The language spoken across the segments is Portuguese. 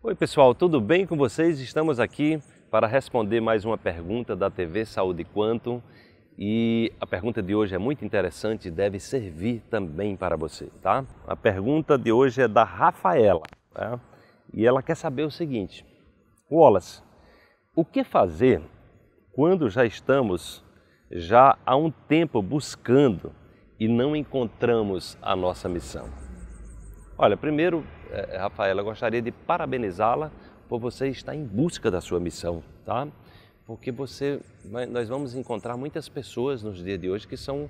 Oi, pessoal, tudo bem com vocês? Estamos aqui para responder mais uma pergunta da TV Saúde Quantum e a pergunta de hoje é muito interessante e deve servir também para você, tá? A pergunta de hoje é da Rafaela né? e ela quer saber o seguinte: Wallace, o que fazer quando já estamos já há um tempo buscando e não encontramos a nossa missão? Olha, primeiro é, é, Rafaela, gostaria de parabenizá-la por você estar em busca da sua missão, tá? Porque você, nós vamos encontrar muitas pessoas nos dias de hoje que são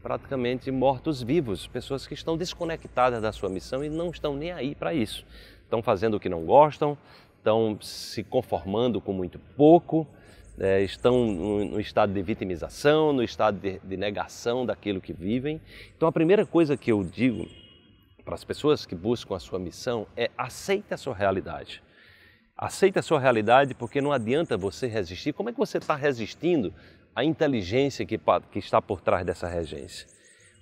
praticamente mortos-vivos, pessoas que estão desconectadas da sua missão e não estão nem aí para isso. Estão fazendo o que não gostam, estão se conformando com muito pouco, é, estão no estado de vitimização, no estado de, de negação daquilo que vivem. Então, a primeira coisa que eu digo para as pessoas que buscam a sua missão é aceita a sua realidade. Aceita a sua realidade porque não adianta você resistir. Como é que você está resistindo à inteligência que, que está por trás dessa regência?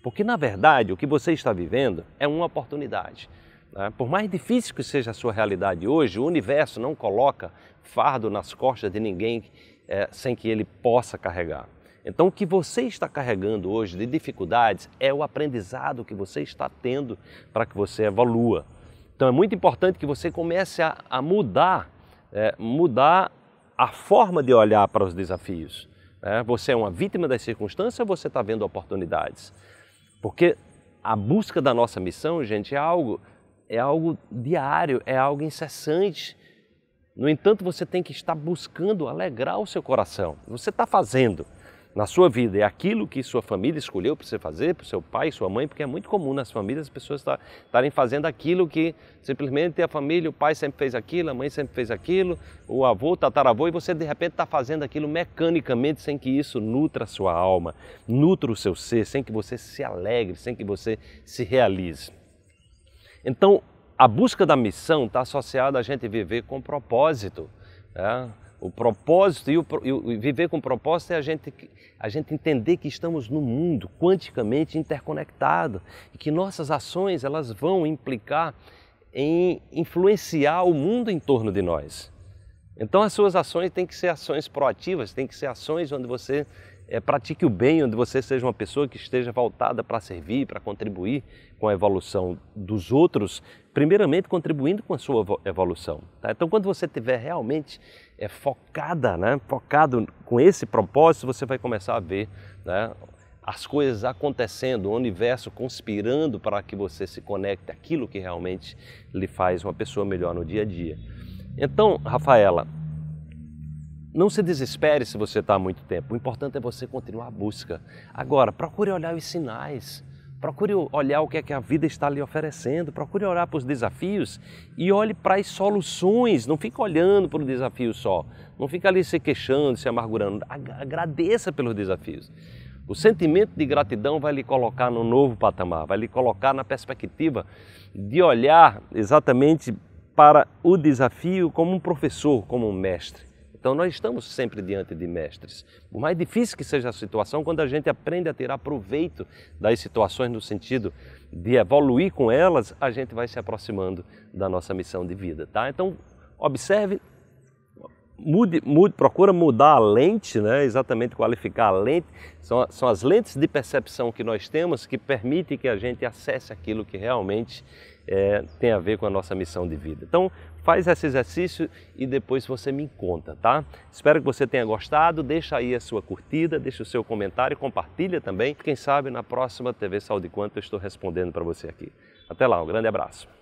Porque, na verdade, o que você está vivendo é uma oportunidade. Né? Por mais difícil que seja a sua realidade hoje, o universo não coloca fardo nas costas de ninguém é, sem que ele possa carregar. Então, o que você está carregando hoje de dificuldades é o aprendizado que você está tendo para que você evolua. Então, é muito importante que você comece a, a mudar, é, mudar a forma de olhar para os desafios. É, você é uma vítima das circunstâncias ou você está vendo oportunidades? Porque a busca da nossa missão, gente, é algo, é algo diário, é algo incessante. No entanto, você tem que estar buscando alegrar o seu coração. Você está fazendo na sua vida é aquilo que sua família escolheu para você fazer, para o seu pai, sua mãe, porque é muito comum nas famílias as pessoas tá, estarem fazendo aquilo que simplesmente a família, o pai sempre fez aquilo, a mãe sempre fez aquilo, o avô, o tataravô, e você de repente está fazendo aquilo mecanicamente sem que isso nutra a sua alma, nutra o seu ser, sem que você se alegre, sem que você se realize. Então, a busca da missão está associada a gente viver com propósito. Tá? O propósito e, o, e viver com propósito é a gente, a gente entender que estamos no mundo quanticamente interconectado e que nossas ações elas vão implicar em influenciar o mundo em torno de nós. Então as suas ações têm que ser ações proativas, têm que ser ações onde você é, pratique o bem, onde você seja uma pessoa que esteja voltada para servir, para contribuir com a evolução dos outros, primeiramente contribuindo com a sua evolução. Tá? Então, quando você estiver realmente é, focada, né, focado com esse propósito, você vai começar a ver né, as coisas acontecendo, o universo conspirando para que você se conecte aquilo que realmente lhe faz uma pessoa melhor no dia a dia. Então, Rafaela, não se desespere se você está há muito tempo. O importante é você continuar a busca. Agora, procure olhar os sinais. Procure olhar o que é que a vida está lhe oferecendo, procure olhar para os desafios e olhe para as soluções, não fique olhando para o desafio só, não fique ali se queixando, se amargurando, agradeça pelos desafios. O sentimento de gratidão vai lhe colocar no novo patamar, vai lhe colocar na perspectiva de olhar exatamente para o desafio como um professor, como um mestre. Então nós estamos sempre diante de mestres. Por mais difícil que seja a situação, quando a gente aprende a tirar proveito das situações no sentido de evoluir com elas, a gente vai se aproximando da nossa missão de vida, tá? Então observe mude, mude, procura mudar a lente, né? exatamente qualificar a lente. São, são as lentes de percepção que nós temos que permitem que a gente acesse aquilo que realmente é, tem a ver com a nossa missão de vida. Então, faz esse exercício e depois você me conta, tá? Espero que você tenha gostado, deixa aí a sua curtida, deixa o seu comentário, compartilha também. Quem sabe na próxima TV Saúde Quanto eu estou respondendo para você aqui. Até lá, um grande abraço.